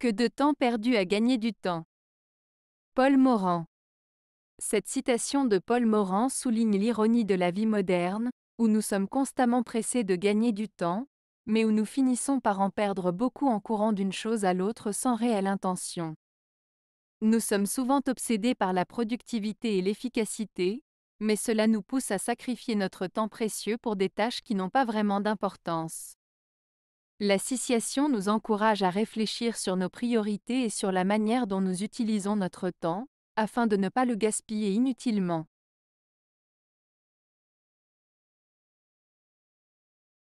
Que de temps perdu à gagner du temps. Paul Morand. Cette citation de Paul Morand souligne l'ironie de la vie moderne, où nous sommes constamment pressés de gagner du temps, mais où nous finissons par en perdre beaucoup en courant d'une chose à l'autre sans réelle intention. Nous sommes souvent obsédés par la productivité et l'efficacité, mais cela nous pousse à sacrifier notre temps précieux pour des tâches qui n'ont pas vraiment d'importance. La nous encourage à réfléchir sur nos priorités et sur la manière dont nous utilisons notre temps, afin de ne pas le gaspiller inutilement.